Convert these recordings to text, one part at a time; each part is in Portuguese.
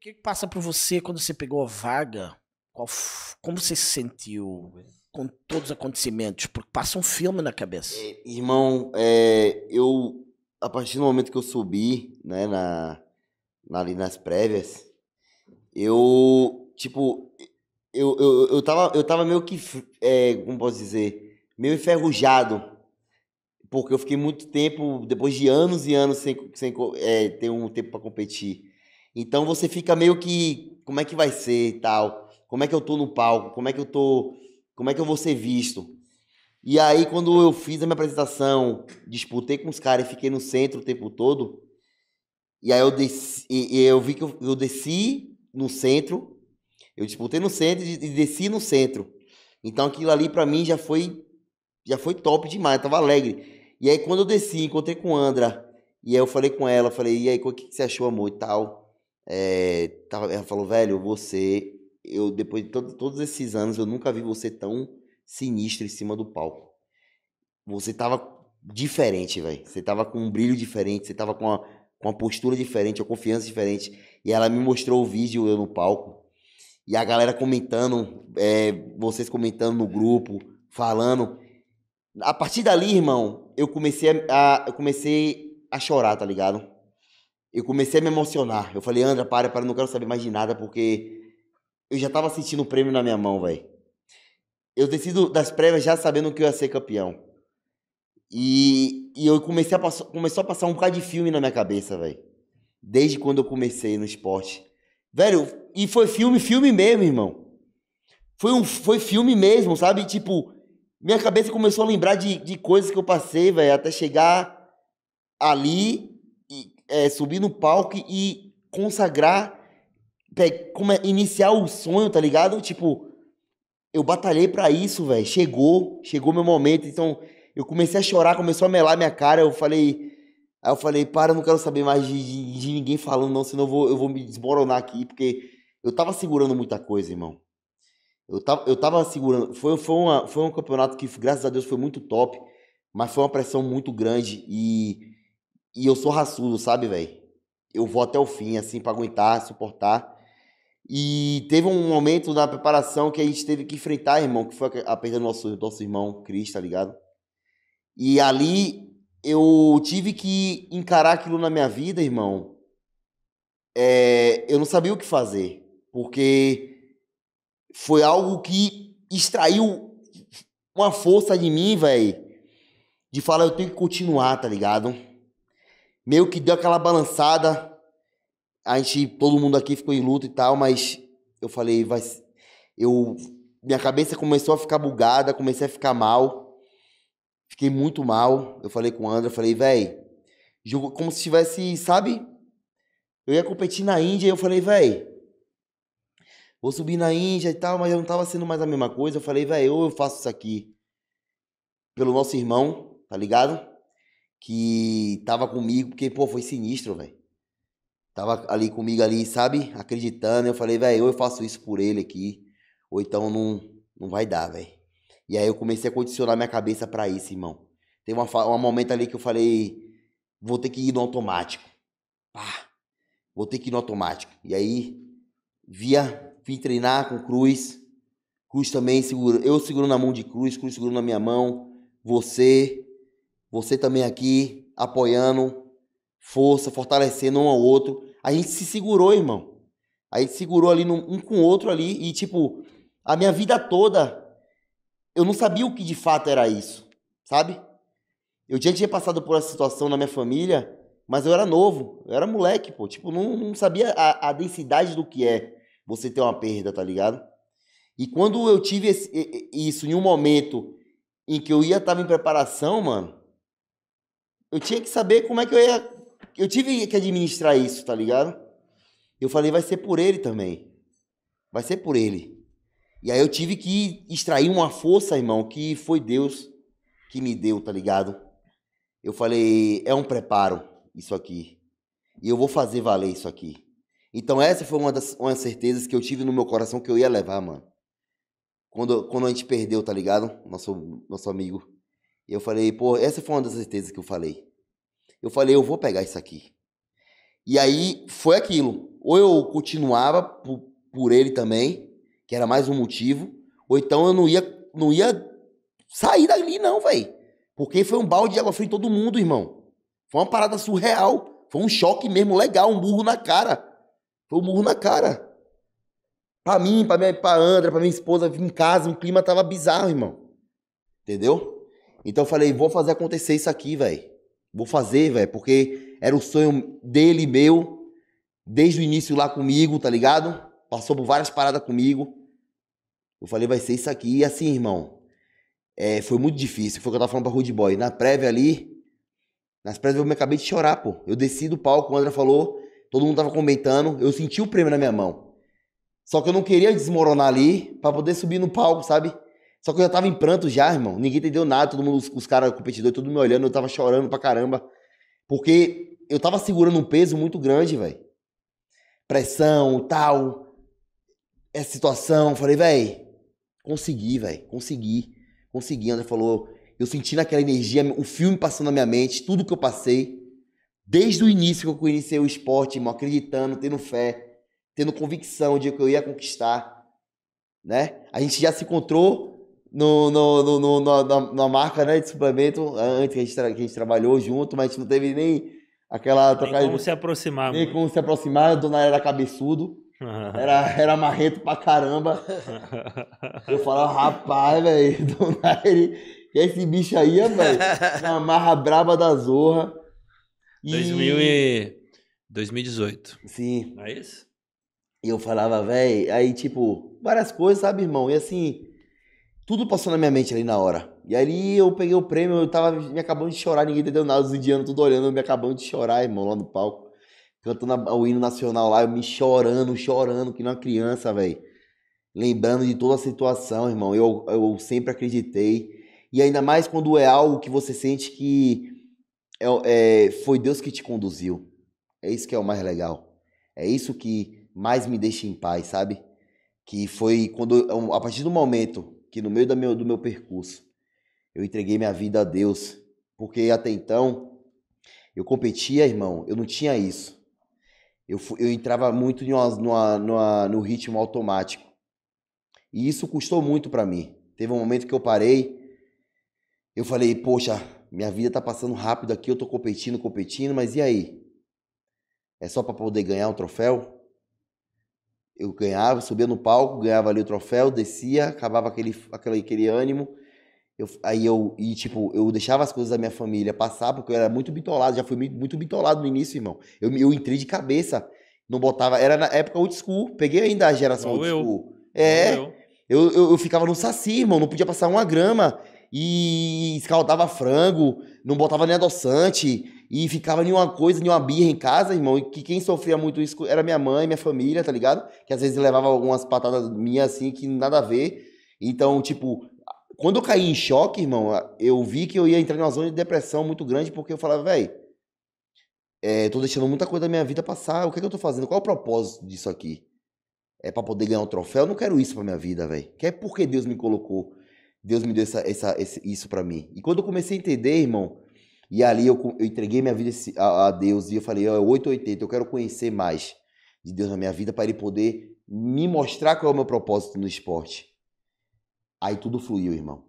que, que passa por você quando você pegou a vaga? Qual, como você se sentiu com todos os acontecimentos? Porque passa um filme na cabeça. É, irmão, é, eu a partir do momento que eu subi, né, na, na ali nas prévias, eu tipo eu, eu, eu, tava, eu tava meio que, é, como posso dizer, meio enferrujado. Porque eu fiquei muito tempo, depois de anos e anos, sem, sem é, ter um tempo para competir. Então você fica meio que, como é que vai ser e tal? Como é que eu tô no palco? Como é que eu tô, como é que eu vou ser visto? E aí quando eu fiz a minha apresentação, disputei com os caras e fiquei no centro o tempo todo, e aí eu desci, eu vi que eu, eu desci no centro, eu disputei no centro e desci no centro. Então aquilo ali para mim já foi já foi top demais, eu tava alegre. E aí quando eu desci, encontrei com Andra, e aí eu falei com ela, falei: "E aí, o que, que você achou, amor?" e tal. É, tava, ela falou, velho, você. Eu, depois de todos esses anos, eu nunca vi você tão sinistro em cima do palco. Você tava diferente, velho. Você tava com um brilho diferente, você tava com uma, com uma postura diferente, uma confiança diferente. E ela me mostrou o vídeo eu no palco. E a galera comentando, é, vocês comentando no grupo, falando. A partir dali, irmão, eu comecei a, a, eu comecei a chorar, tá ligado? eu comecei a me emocionar. Eu falei, Andra, para, para, não quero saber mais de nada, porque eu já tava sentindo o prêmio na minha mão, velho. Eu decido das prévias já sabendo que eu ia ser campeão. E, e eu comecei a passar, começou a passar um bocado de filme na minha cabeça, velho. Desde quando eu comecei no esporte. Velho, e foi filme, filme mesmo, irmão. Foi, um, foi filme mesmo, sabe? Tipo, minha cabeça começou a lembrar de, de coisas que eu passei, velho, até chegar ali é, subir no palco e consagrar, como é, iniciar o sonho, tá ligado? Tipo, eu batalhei para isso, velho. Chegou, chegou meu momento. Então, eu comecei a chorar, começou a melar minha cara. Eu falei, aí eu falei, para, eu não quero saber mais de, de, de ninguém falando, não, senão eu vou, eu vou me desmoronar aqui, porque eu tava segurando muita coisa, irmão. Eu tava, eu tava segurando. Foi, foi, uma, foi um campeonato que, graças a Deus, foi muito top, mas foi uma pressão muito grande. E e eu sou raçudo, sabe, velho? Eu vou até o fim, assim, pra aguentar, suportar. E teve um momento da preparação que a gente teve que enfrentar, irmão, que foi a perda do nosso, nosso irmão Cris, tá ligado? E ali eu tive que encarar aquilo na minha vida, irmão. É, eu não sabia o que fazer, porque foi algo que extraiu uma força de mim, velho, de falar, eu tenho que continuar, tá ligado? meio que deu aquela balançada. A gente, todo mundo aqui ficou em luto e tal, mas eu falei, vai. Eu, minha cabeça começou a ficar bugada, comecei a ficar mal. Fiquei muito mal. Eu falei com o André, falei, véi, jogo como se tivesse, sabe? Eu ia competir na Índia e eu falei, véi, vou subir na Índia e tal, mas eu não tava sendo mais a mesma coisa. Eu falei, velho ou eu faço isso aqui pelo nosso irmão, tá ligado? que tava comigo, porque, pô, foi sinistro, velho. Tava ali comigo ali, sabe? Acreditando. Eu falei, velho, eu faço isso por ele aqui. Ou então não, não vai dar, velho. E aí eu comecei a condicionar minha cabeça para isso, irmão. Tem uma, um momento ali que eu falei, vou ter que ir no automático. Pá, vou ter que ir no automático. E aí, via, vim treinar com Cruz. Cruz também segura, eu segurando na mão de Cruz, Cruz segurando na minha mão. Você, você também aqui apoiando, força, fortalecendo um ao outro. A gente se segurou, irmão. A gente segurou ali um com o outro ali e, tipo, a minha vida toda, eu não sabia o que de fato era isso, sabe? Eu já tinha passado por essa situação na minha família, mas eu era novo, eu era moleque, pô. Tipo, não, não sabia a, a densidade do que é você ter uma perda, tá ligado? E quando eu tive esse, isso em um momento em que eu ia estar em preparação, mano, eu tinha que saber como é que eu ia. Eu tive que administrar isso, tá ligado? Eu falei, vai ser por ele também. Vai ser por ele. E aí eu tive que extrair uma força, irmão, que foi Deus que me deu, tá ligado? Eu falei, é um preparo isso aqui. E eu vou fazer valer isso aqui. Então essa foi uma das uma certezas que eu tive no meu coração que eu ia levar, mano. Quando, quando a gente perdeu, tá ligado? Nosso, nosso amigo eu falei, pô, essa foi uma das certezas que eu falei. Eu falei, eu vou pegar isso aqui. E aí foi aquilo. Ou eu continuava por, por ele também, que era mais um motivo, ou então eu não ia, não ia sair dali, não, velho. Porque foi um balde de água fria em todo mundo, irmão. Foi uma parada surreal. Foi um choque mesmo legal, um burro na cara. Foi um burro na cara. Pra mim, pra, minha, pra Andra, pra minha esposa, em casa, o clima tava bizarro, irmão. Entendeu? Então eu falei, vou fazer acontecer isso aqui, velho. Vou fazer, velho, porque era o sonho dele meu, desde o início lá comigo, tá ligado? Passou por várias paradas comigo. Eu falei, vai ser isso aqui. E assim, irmão, é, foi muito difícil. Foi o que eu tava falando pra Rude Boy. Na prévia ali, nas prévias eu me acabei de chorar, pô. Eu desci do palco, o André falou, todo mundo tava comentando, eu senti o prêmio na minha mão. Só que eu não queria desmoronar ali pra poder subir no palco, sabe? Só que eu já tava em pranto já, irmão. Ninguém entendeu nada, todo mundo, os, os caras competidores, todo mundo me olhando, eu tava chorando pra caramba. Porque eu tava segurando um peso muito grande, velho. Pressão, tal. Essa situação. Falei, velho, consegui, velho. Consegui. Consegui. André falou, eu senti naquela energia, o filme passando na minha mente, tudo que eu passei. Desde o início que eu iniciei o esporte, irmão, acreditando, tendo fé, tendo convicção de que eu ia conquistar, né? A gente já se encontrou no, no, no, no na, na, marca né, de suplemento antes que a, gente, que a gente trabalhou junto, mas a gente não teve nem aquela trocada. Nem como de... se aproximar. Nem mano. como se aproximar, o dona era cabeçudo. Era, era marrento pra caramba. Eu falava, rapaz, velho, dona Eri, é esse bicho aí, velho, uma marra braba da Zorra. E... e... 2018. Sim. é isso? E eu falava, velho, aí tipo, várias coisas, sabe, irmão? E assim, tudo passou na minha mente ali na hora. E ali eu peguei o prêmio, eu tava me acabando de chorar, ninguém entendeu nada, os indianos tudo olhando, eu me acabando de chorar, irmão, lá no palco. Cantando o hino nacional lá, eu me chorando, chorando, que não é criança, velho. Lembrando de toda a situação, irmão. Eu, eu sempre acreditei. E ainda mais quando é algo que você sente que é, é, foi Deus que te conduziu. É isso que é o mais legal. É isso que mais me deixa em paz, sabe? Que foi quando, a partir do momento que no meio do meu, do meu percurso eu entreguei minha vida a Deus, porque até então eu competia, irmão, eu não tinha isso. Eu, eu entrava muito numa, numa, numa, no ritmo automático. E isso custou muito para mim. Teve um momento que eu parei, eu falei, poxa, minha vida tá passando rápido aqui, eu tô competindo, competindo, mas e aí? É só para poder ganhar um troféu? eu ganhava, subia no palco, ganhava ali o troféu, descia, acabava aquele, aquele, aquele ânimo. Eu, aí eu, e tipo, eu deixava as coisas da minha família passar, porque eu era muito bitolado, já fui muito bitolado no início, irmão. Eu, eu entrei de cabeça, não botava, era na época old school, peguei ainda a geração Ou old school. É, eu. É, eu. eu. Eu, ficava no saci, irmão, não podia passar uma grama e escaldava frango, não botava nem adoçante e ficava nenhuma coisa, nenhuma birra em casa, irmão. E que quem sofria muito isso era minha mãe, minha família, tá ligado? Que às vezes levava algumas patadas minhas assim que nada a ver. Então, tipo, quando eu caí em choque, irmão, eu vi que eu ia entrar numa zona de depressão muito grande porque eu falava, velho, é, tô deixando muita coisa da minha vida passar. O que, é que eu tô fazendo? Qual é o propósito disso aqui? É para poder ganhar um troféu? Eu não quero isso pra minha vida, velho. Que é porque Deus me colocou. Deus me deu essa, essa, esse, isso para mim. E quando eu comecei a entender, irmão, e ali eu, eu entreguei minha vida a, a Deus e eu falei, ó, é oh, 880, eu quero conhecer mais de Deus na minha vida para ele poder me mostrar qual é o meu propósito no esporte. Aí tudo fluiu, irmão.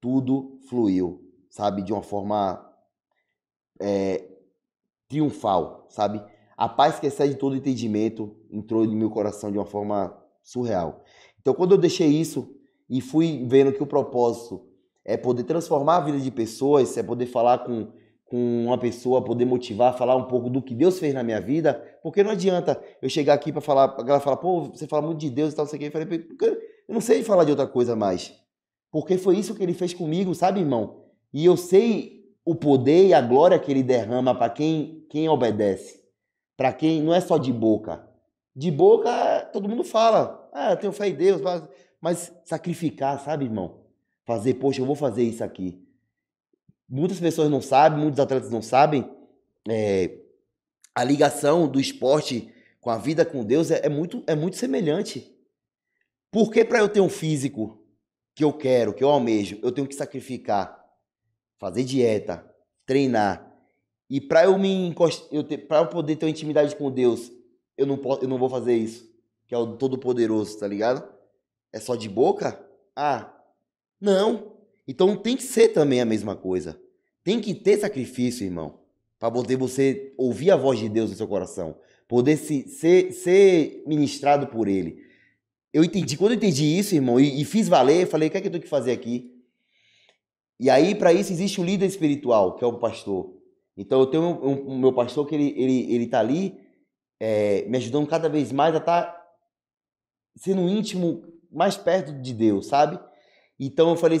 Tudo fluiu, sabe? De uma forma é, triunfal, sabe? A paz que excede todo entendimento entrou no meu coração de uma forma surreal. Então, quando eu deixei isso e fui vendo que o propósito é poder transformar a vida de pessoas, é poder falar com, com uma pessoa, poder motivar, falar um pouco do que Deus fez na minha vida, porque não adianta eu chegar aqui para falar, a galera fala, pô, você fala muito de Deus e tal, não sei o eu falei, eu não sei falar de outra coisa mais, porque foi isso que ele fez comigo, sabe, irmão? E eu sei o poder e a glória que ele derrama para quem, quem obedece, para quem não é só de boca. De boca, todo mundo fala, ah, eu tenho fé em Deus, mas mas sacrificar, sabe, irmão? Fazer, poxa, eu vou fazer isso aqui. Muitas pessoas não sabem, muitos atletas não sabem. É, a ligação do esporte com a vida com Deus é, é muito, é muito semelhante. Por que para eu ter um físico que eu quero, que eu almejo, eu tenho que sacrificar, fazer dieta, treinar? E para eu me eu ter... eu poder ter uma intimidade com Deus, eu não posso, eu não vou fazer isso, que é o todo poderoso, tá ligado? É só de boca? Ah, não. Então tem que ser também a mesma coisa. Tem que ter sacrifício, irmão, para poder você ouvir a voz de Deus no seu coração, poder se, ser, ser ministrado por Ele. Eu entendi, quando eu entendi isso, irmão, e, e fiz valer, falei, o que é que eu tenho que fazer aqui? E aí, para isso, existe o líder espiritual, que é o pastor. Então, eu tenho o um, um, meu pastor que ele, ele, ele tá ali é, me ajudando cada vez mais a estar tá sendo íntimo mais perto de Deus, sabe? Então eu falei,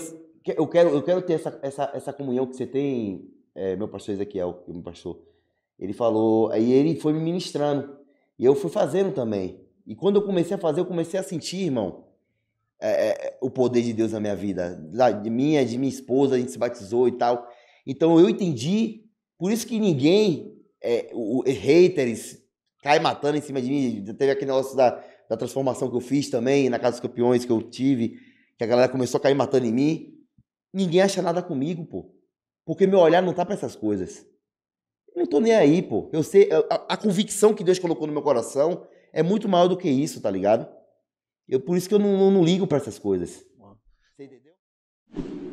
eu quero, eu quero ter essa, essa, essa comunhão que você tem, é, meu pastor Ezequiel, que é me pastor. Ele falou, aí ele foi me ministrando. E eu fui fazendo também. E quando eu comecei a fazer, eu comecei a sentir, irmão, é, é, o poder de Deus na minha vida. Da, de minha, é de minha esposa, a gente se batizou e tal. Então eu entendi, por isso que ninguém, é, o, o haters, cai matando em cima de mim. Teve aquele negócio da, da transformação que eu fiz também, na Casa dos Campeões que eu tive, que a galera começou a cair matando em mim. Ninguém acha nada comigo, pô. Porque meu olhar não tá para essas coisas. Eu não tô nem aí, pô. Eu sei, a, a, convicção que Deus colocou no meu coração é muito maior do que isso, tá ligado? Eu, por isso que eu não, não, não ligo para essas coisas. Você entendeu?